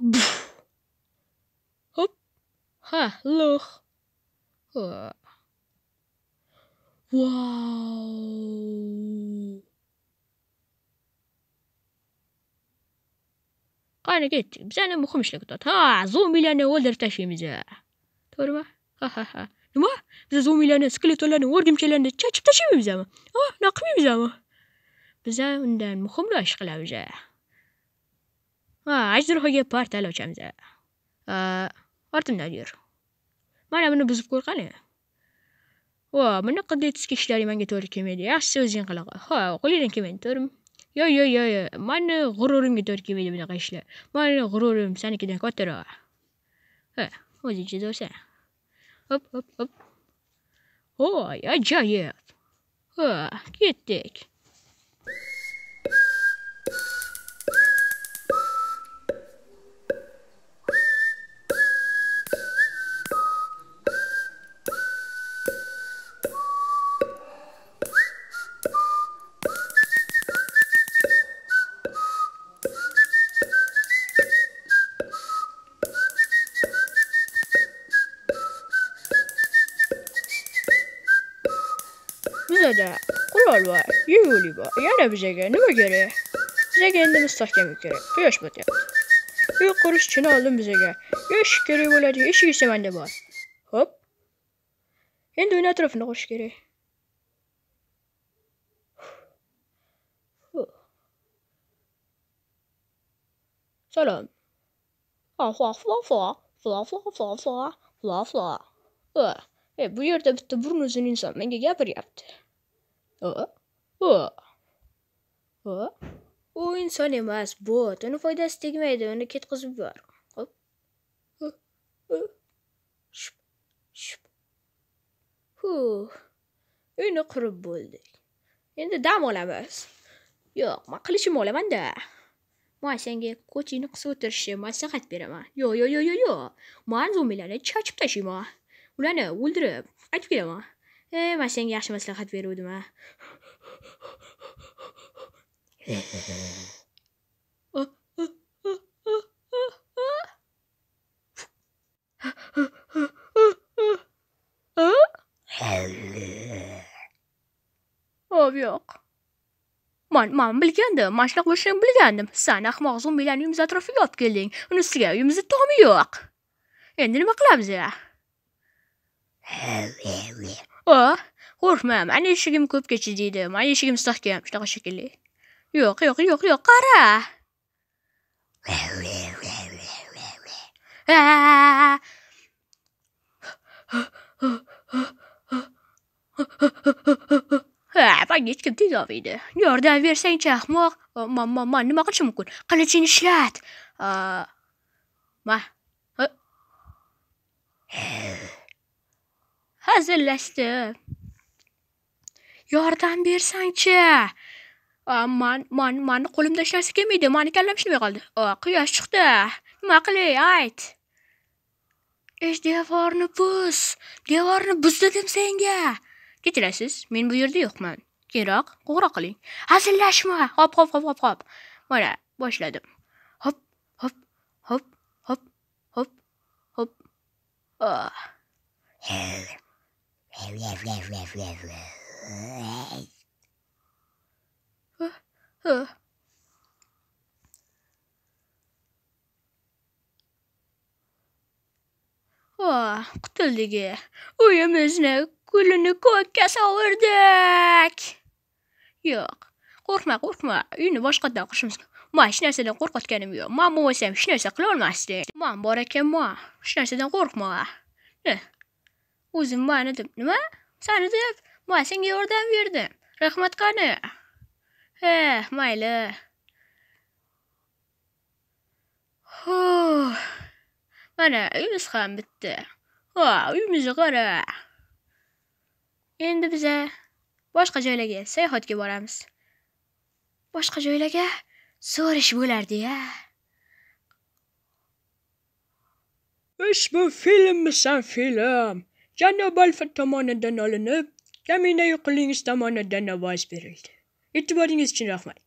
بوف هوب ها لوخ واو قانا قلت بزانا مخمش لقطات ها زومي لنا ولد ارتاشي مزاع تورما ها ها ها نما بزا زومي لنا سكلت ولا لنا ورقم لنا تشاتش بتا مزاع اه ناقمي مزاع بزا ندان مخم لا شقلا مزاع Ha, ajdarhoga portal ochamiz. Ortimdan yur. Mana buni buzib ko'r qani. vo buni qanday tushki ishlari menga to'g'ri kelmaydi. Yaxshi o'zing qila qol. Ha, qo'lingdan kelmaydi, to'g'rimi? Yo, yo, yo, yo. Meni g'ururimga to'g'ri kelmaydi bunaqa ishlar. Meni g'ururim senikidan kattaroq. Ha, o'zing chizasan. Hop, hop, hop. o ajoyib. Ha, ketdik. Bize de kural var, yol var. Yani bize kendime göre. Bize kendimiz tahkem göre. Kıyaş bat yaptı. Bir kuruş çini aldım bize gel. Yaş göre böyle diye işi ise bende var. Hop. Şimdi oyun etrafına koş geri. Selam. Ah, ah, ah, ah, ah, ah, ah, ah, ah, ah, ah, ah, E, bu yerda bitta burun uzun inson menga gapiryapti. O, o, o. U inson emas, bot. Uni foydasi tegmaydi, uni ketqizib yubor. Hop. shup shup Hu. Uyni qurib bo'ldik. Endi dam olamiz. Yo'q, men qilishim olaman-da. Men senga ko'chingni qisib o'tirishni maslahat beraman. yo'q yo'q yo'q yo'q yo. Men zombilarni chachib tashlayman. ularni o'ldirib aytib kelaman e man senga yaxshi maslahat beruvdim a ho'p yo'q man man bilgandim man shunaqa bo'lishini bilgandim san ahmoq zombilarni uyimiz atrofiga olib kelding uni ustiga uyimizda tomi yo'q endi nima qilamiz ya Ha, qo'rqma mani eshigim ko'pkacha deydi mani eshigim istahkam shunaqa shekilli yo'q yo'q yo'q yo'q qara Ha, pagit kim tezroq edi yordam bersangchi ahmoq man nima qilish mumkin qilichini ishlat ma Ha. hazırlashdim yordam bersangchi man man mani qo'limda hech narsa kelmaydi mani kallam ishlamay qoldi quyosh chiqdi nima qilay ayt ish devorni buz devorni buz dedim senga kechirasiz men bu yerda yo'qman keyinroq qo'ng'iroq qiling hazillashma hop hop hop hop hop mana boshladim hop hop hop hop hop hop oh. Qutuldik. Uyimizni kulini ko'kka sovurdik. Yo'q, qo'rqma, qo'rqma. Uyni boshqadan qurishimiz. Men hech narsadan qo'rqotganim yo'q. Men bo'lsam hech narsa qila olmasdim. Men bor ekanman. Hech narsadan qo'rqma. o'zim mayni nima sani deb man senga yordam berdim rahmat qani he mayli mana uyimiz ham bitti ho uyimizni qara endi biza boshqa joylarga sayohatga boramiz boshqa joylarga so'rish bo'lardi ya ushbu filmmisan film Canabalfat tomonidan olinib, Kamina yiqilingiz tomonidan ovoz berildi. E'tiboringiz uchun rahmat.